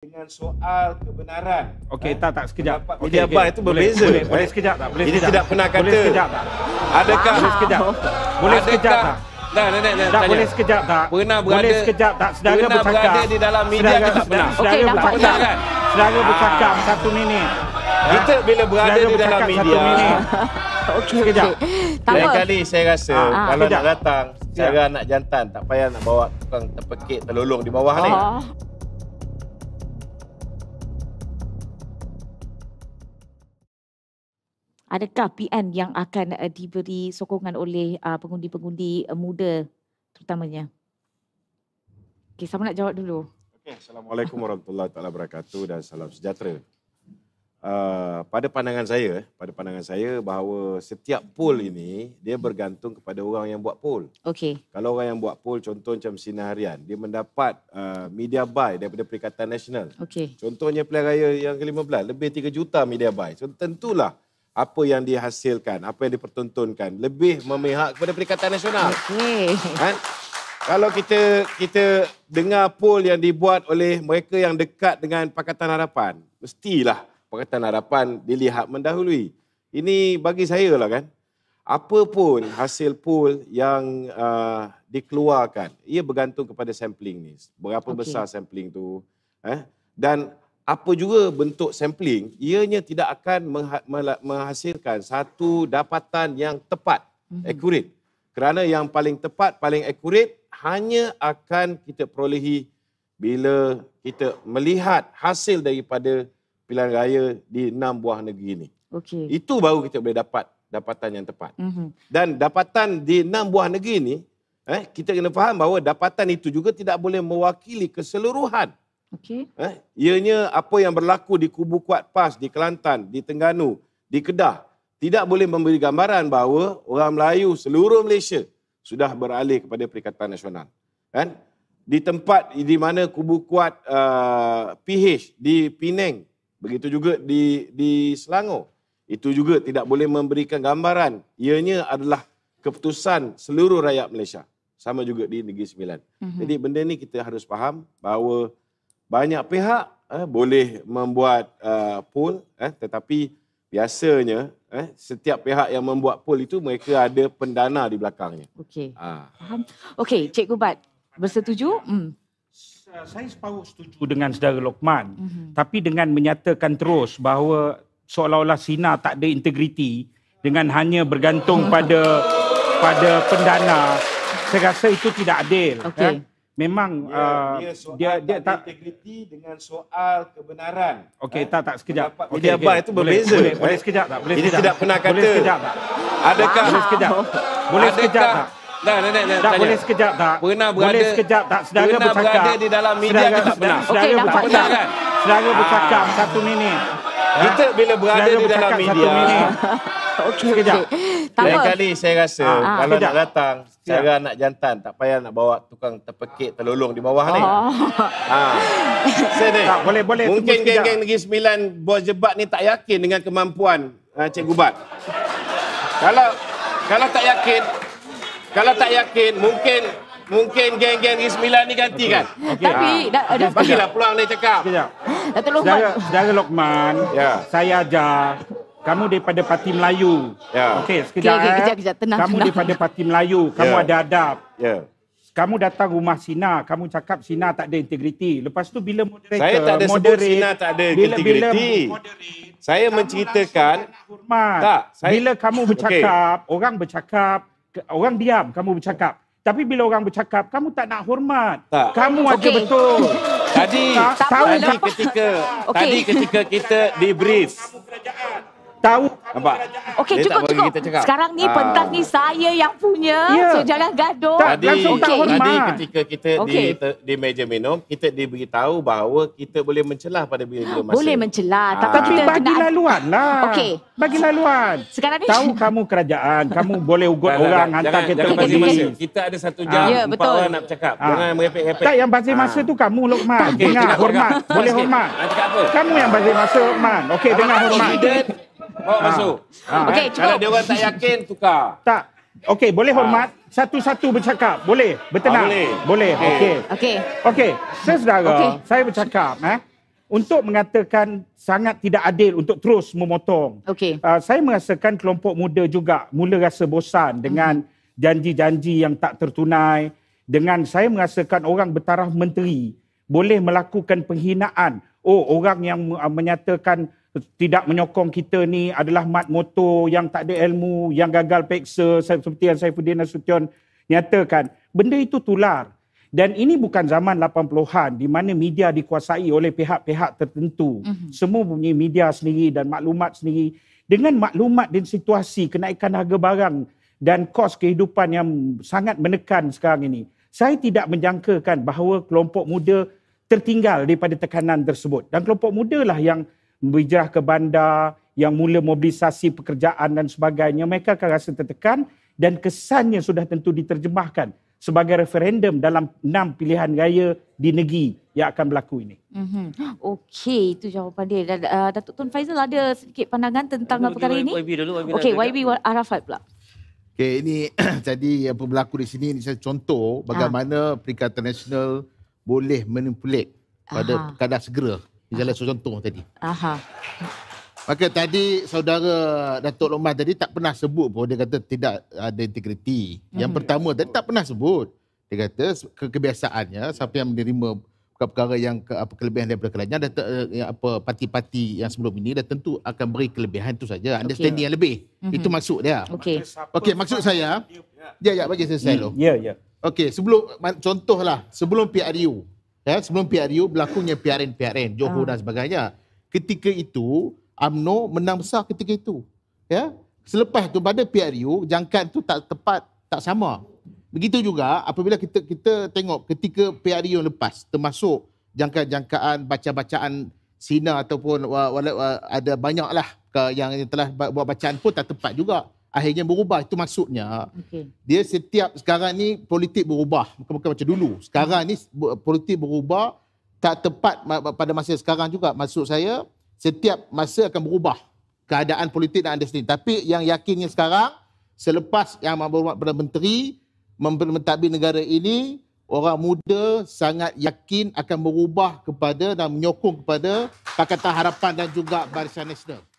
dengan soal kebenaran. Okey, eh, tak tak sekejap. Okay, media okay. bar itu boleh, berbeza. Boleh, boleh sekejap tak? Boleh Ini sekejap. tidak pernah kata. Boleh sekejap tak? Adakah boleh sekejap? Boleh sekejap tak? Tak, nah, nah, nah, tak, tak boleh sekejap tak? Pernah berada Boleh sekejap tak? Sedara bercakap berada di dalam media sedara, ke tak pernah? Sedara, okay, sedara, pernah kan? Sedara bercakap ah. satu minit ha? Kita ya? bila berada sedara di dalam media Okey, sekejap okay. Lain kali saya rasa ha, Kalau sekejap. nak datang Cara ya. anak jantan Tak payah nak bawa tukang terpekit Terlolong di bawah oh. ni adakah PN yang akan uh, diberi sokongan oleh ah, pengundi-pengundi uh, muda terutamanya? Okey, siapa nak jawab dulu? Okey, Assalamualaikum warahmatullahi wabarakatuh dan salam sejahtera. Uh, pada pandangan saya, pada pandangan saya bahawa setiap poll ini dia bergantung kepada orang yang buat poll. Okey. Kalau orang yang buat poll, contoh macam Sina Harian, dia mendapat uh, media buy daripada Perikatan Nasional. Okey. Contohnya pilihan raya yang ke-15, lebih 3 juta media buy. So, tentulah apa yang dihasilkan, apa yang dipertuntunkan lebih memihak kepada Perikatan Nasional. Okay. Ha? Kan? Kalau kita kita dengar poll yang dibuat oleh mereka yang dekat dengan Pakatan Harapan, mestilah Pakatan Harapan dilihat mendahului. Ini bagi saya lah kan. Apa pun hasil poll yang uh, dikeluarkan, ia bergantung kepada sampling ni. Berapa okay. besar sampling tu. Eh? Dan apa juga bentuk sampling, ianya tidak akan menghasilkan satu dapatan yang tepat, mm-hmm. akurat. Kerana yang paling tepat, paling akurat, hanya akan kita perolehi bila kita melihat hasil daripada pilihan raya di enam buah negeri ini. Okay. Itu baru kita boleh dapat dapatan yang tepat. Mm-hmm. Dan dapatan di enam buah negeri ini, eh, kita kena faham bahawa dapatan itu juga tidak boleh mewakili keseluruhan Okay. Eh, ianya apa yang berlaku di Kubu Kuat Pas, di Kelantan, di Tengganu, di Kedah, tidak boleh memberi gambaran bahawa orang Melayu seluruh Malaysia sudah beralih kepada Perikatan Nasional. Kan? Di tempat di mana kubu kuat uh, PH di Penang, begitu juga di di Selangor, itu juga tidak boleh memberikan gambaran ianya adalah keputusan seluruh rakyat Malaysia. Sama juga di Negeri Sembilan. Mm-hmm. Jadi benda ni kita harus faham bahawa banyak pihak eh, boleh membuat uh, eh, poll eh, tetapi biasanya eh, setiap pihak yang membuat poll itu mereka ada pendana di belakangnya. Okey. Ha. Faham? Okey, Cik Gubat bersetuju? Hmm. Saya sepauh setuju dengan saudara Lokman mm-hmm. tapi dengan menyatakan terus bahawa seolah-olah Sina tak ada integriti dengan hanya bergantung mhm. pada pada pendana saya rasa itu tidak adil. Ya. Okey. Eh? memang dia uh, dia, soal dia tak integriti dengan soal kebenaran. Okey, eh, tak tak sekejap. Okay, media okay. bar itu berbeza. Boleh, boleh, sekejap tak? Boleh Ini sekejap. tidak pernah kata. Boleh sekejap tak? Adakah boleh sekejap? Boleh sekejap tak? Nah, nah, nah, nah, tak tanya. boleh sekejap tak? Pernah berada Boleh sekejap tak? Sedara bercakap Pernah berada di dalam media ke tak pernah? Sedara, okay, sedara bercakap kan? Sedara bercakap ah. satu minit Kita ya? bila berada di dalam media Satu Okey, okey. Lain kali saya rasa ah, ah. kalau sekejap. nak datang, cara anak jantan tak payah nak bawa tukang terpekik terlolong di bawah oh. ni. Ha. Saya ni. Tak, boleh, boleh. Mungkin geng-geng Negeri Sembilan buat jebat ni tak yakin dengan kemampuan uh, Cikgu Bat. kalau kalau tak yakin, kalau tak yakin, mungkin mungkin geng-geng Negeri Sembilan ni ganti kan? Okay. Tapi, ha. okay, bagilah peluang dia cakap. Sekejap. Dato' Lokman. Dato' Lokman, ya. saya ajar kamu daripada parti Melayu. Yeah. Ya. Okey, sekejap. Okay, okay, eh. kejap, kejap. Tenang, kamu tenang. daripada parti Melayu, kamu yeah. ada adab. Yeah. Kamu datang rumah Sina, kamu cakap Sina tak ada integriti. Lepas tu bila moderator Saya tak ada moderate, sebut Sina tak ada bila, integriti. Bila moderate, saya menceritakan tak, saya... bila kamu bercakap, okay. orang bercakap, orang diam, kamu bercakap. Tapi bila orang bercakap, kamu tak nak hormat. Tak. Kamu okay. aja betul. Tadi, tak, tadi, tak tadi ketika, okay. tadi ketika kita di brief, tahu apa okey cukup cukup sekarang ni ah. pentas ni saya yang punya yeah. so jangan gaduh tadi, langsung tak hormat tadi ketika kita okay. di di meja minum kita diberitahu bahawa kita boleh mencelah pada bila masa boleh mencelah ah. tapi kita bagi kena... laluan lah okey bagi laluan sekarang ni tahu kamu kerajaan kamu boleh ugut orang jangan, hantar jangan, kita pergi masa kita ada satu jam yeah, ya, betul. nak cakap Aa. Ah. jangan merepek-repek tak yang bagi masa tu kamu Lukman okay, dengar hormat boleh hormat kamu yang bagi masa Lukman okey dengar hormat Oh, ha. masuk. Ha. Ha. Okey, cukup. Kalau dia orang tak yakin, tukar. Tak. Okey, boleh ha. hormat. Ha. Satu-satu bercakap. Boleh? Bertenang? Ha, boleh. Boleh, okey. Okey. Okey, okay. sesedara, okay. saya bercakap. Eh. Untuk mengatakan sangat tidak adil untuk terus memotong. Okey. Uh, saya merasakan kelompok muda juga mula rasa bosan dengan mm janji-janji yang tak tertunai. Dengan saya merasakan orang bertaraf menteri boleh melakukan penghinaan. Oh, orang yang menyatakan tidak menyokong kita ni adalah mat motor yang tak ada ilmu, yang gagal peksa seperti yang Saifuddin Nasution nyatakan. Benda itu tular. Dan ini bukan zaman 80-an di mana media dikuasai oleh pihak-pihak tertentu. Mm-hmm. Semua punya media sendiri dan maklumat sendiri. Dengan maklumat dan situasi kenaikan harga barang dan kos kehidupan yang sangat menekan sekarang ini. Saya tidak menjangkakan bahawa kelompok muda tertinggal daripada tekanan tersebut. Dan kelompok muda lah yang berhijrah ke bandar, yang mula mobilisasi pekerjaan dan sebagainya, mereka akan rasa tertekan dan kesannya sudah tentu diterjemahkan sebagai referendum dalam enam pilihan raya di negeri yang akan berlaku ini. Mm-hmm. Okey, itu jawapan dia. Dan, uh, Datuk Tun Faizal ada sedikit pandangan tentang dulu, perkara ini? YB Okey, YB Arafat pula. Okey, ini jadi apa berlaku di sini, ini saya contoh ah. bagaimana ha. Perikatan Nasional boleh manipulate pada Aha. kadar segera. Izalah contoh tadi. Aha. Maka tadi saudara Datuk Lomas tadi tak pernah sebut pun dia kata tidak ada integriti. Yang hmm. pertama tadi tak pernah sebut. Dia kata ke- kebiasaannya siapa yang menerima perkara-perkara yang ke- apa kelebihan daripada kelainan dan eh, yang apa parti-parti yang sebelum ini dah tentu akan beri kelebihan itu saja understanding okay. yang lebih. Hmm. Itu maksud dia. Okey. Okey maksud saya. Ya ya bagi saya selo. Hmm. Ya ya. Okey sebelum contohlah sebelum PRU Ya, sebelum PRU berlakunya PRN-PRN, Johor ha. dan sebagainya. Ketika itu, AMNO menang besar ketika itu. Ya. Selepas tu pada PRU, jangkaan tu tak tepat, tak sama. Begitu juga apabila kita kita tengok ketika PRU yang lepas termasuk jangkaan-jangkaan baca-bacaan Sina ataupun uh, uh, ada banyaklah ke yang telah buat bacaan pun tak tepat juga akhirnya berubah itu maksudnya okay. dia setiap sekarang ni politik berubah bukan macam dulu sekarang ni politik berubah tak tepat pada masa sekarang juga maksud saya setiap masa akan berubah keadaan politik dan anda sendiri tapi yang yakinnya sekarang selepas yang berhormat Perdana Menteri mentadbir negara ini orang muda sangat yakin akan berubah kepada dan menyokong kepada Pakatan Harapan dan juga Barisan Nasional